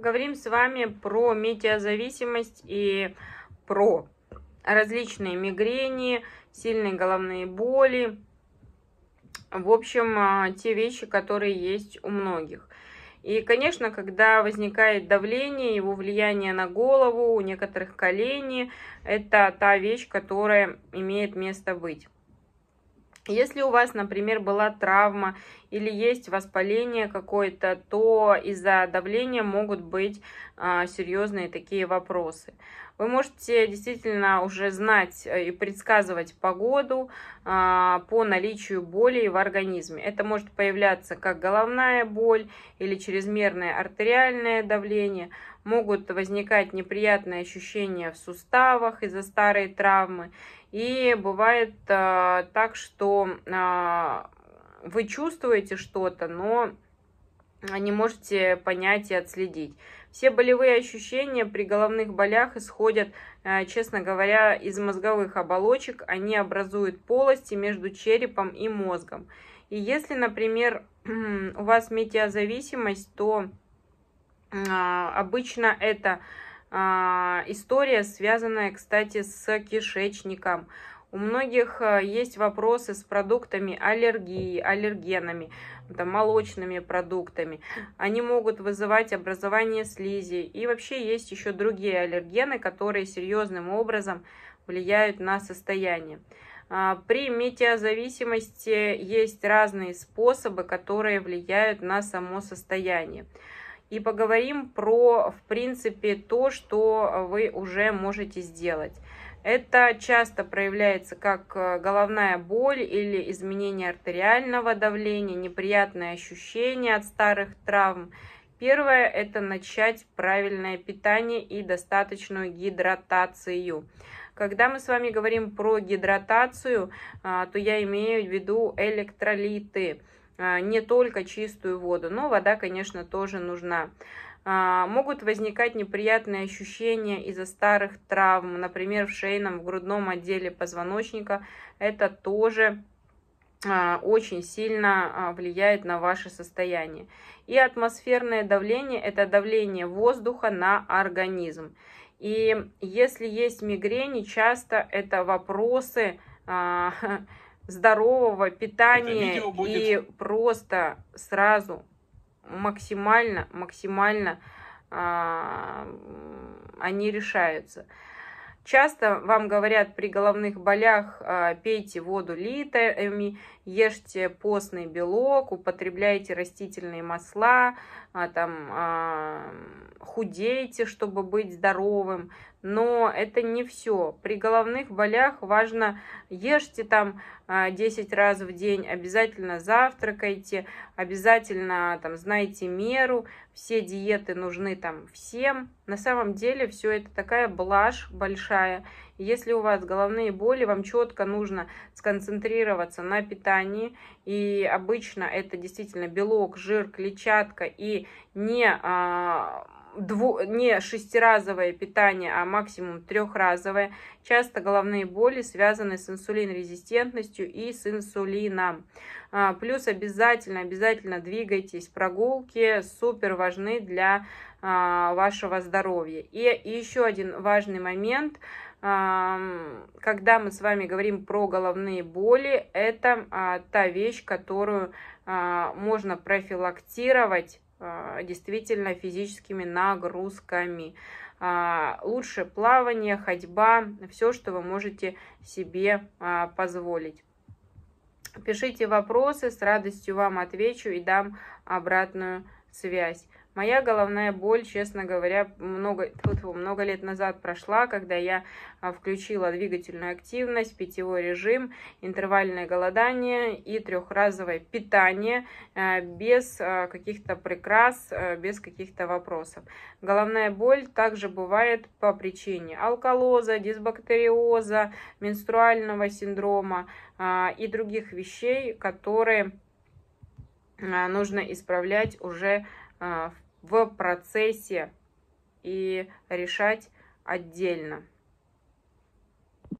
поговорим с вами про метеозависимость и про различные мигрени, сильные головные боли. В общем, а, те вещи, которые есть у многих. И, конечно, когда возникает давление, его влияние на голову, у некоторых колени, это та вещь, которая имеет место быть. Если у вас, например, была травма или есть воспаление какое-то, то, то из-за давления могут быть а, серьезные такие вопросы. Вы можете действительно уже знать э, и предсказывать погоду а, по наличию боли в организме. Это может появляться как головная боль или чрезмерное артериальное давление. Могут возникать неприятные ощущения в суставах из-за старой травмы. И бывает э, так, что а, вы чувствуете что-то, но а не можете понять и отследить. Все болевые ощущения при головных болях исходят, э, честно говоря, из мозговых оболочек. Они образуют полости между черепом и мозгом. И если, например, у вас метеозависимость, то а, обычно это а, история, связанная, кстати, с кишечником. У многих э, есть вопросы с продуктами аллергии, аллергенами, там, молочными продуктами. Они могут вызывать образование слизи. И вообще есть еще другие аллергены, которые серьезным образом влияют на состояние. А, при метеозависимости есть разные способы, которые влияют на само состояние и поговорим про, в принципе, то, что э, вы уже можете сделать. Это часто проявляется как э, головная боль или изменение артериального давления, неприятные ощущения от старых травм. Первое – это начать правильное питание и достаточную гидратацию. Когда мы с вами говорим про гидратацию, а, то я имею в виду электролиты – а, не только чистую воду, но вода, конечно, тоже нужна. А, могут возникать неприятные ощущения из-за старых травм, например, в шейном, в грудном отделе позвоночника. Это тоже а, очень сильно влияет на ваше состояние. И атмосферное давление – это давление воздуха на организм. И если есть мигрени, часто это вопросы здорового питания будет... и просто сразу максимально, максимально а, они решаются. Часто вам говорят при головных болях а, пейте воду литрами, ешьте постный белок, употребляйте растительные масла, а, там, а, худейте, чтобы быть здоровым. Но это не все. При головных болях важно ешьте там 10 а, раз в день, обязательно завтракайте, обязательно там знайте меру, все диеты нужны там всем. На самом деле все это такая блажь большая. Если у вас головные боли, вам четко нужно сконцентрироваться на питании. И обычно это действительно белок, жир, клетчатка и не а, дву... не шестиразовое питание, а максимум трехразовое. Часто головные боли связаны с инсулинрезистентностью и с инсулином. А, плюс обязательно, обязательно двигайтесь. Прогулки супер важны для а, вашего здоровья. и еще один важный момент а, – когда мы с вами говорим про головные боли, это та вещь, которую можно профилактировать а, действительно физическими нагрузками. А, лучше плавание, ходьба, все, что вы можете себе а, позволить. Пишите вопросы, с радостью вам отвечу и дам обратную связь. Моя головная боль, честно говоря, много, вот много лет назад прошла, когда я а, включила двигательную активность, питьевой режим, интервальное голодание и трехразовое питание а, без а, каких-то прикрас, без каких-то вопросов. Головная боль также бывает по причине алкалоза, дисбактериоза, менструального синдрома и других вещей, которые а, нужно исправлять уже а, в процессе и решать отдельно.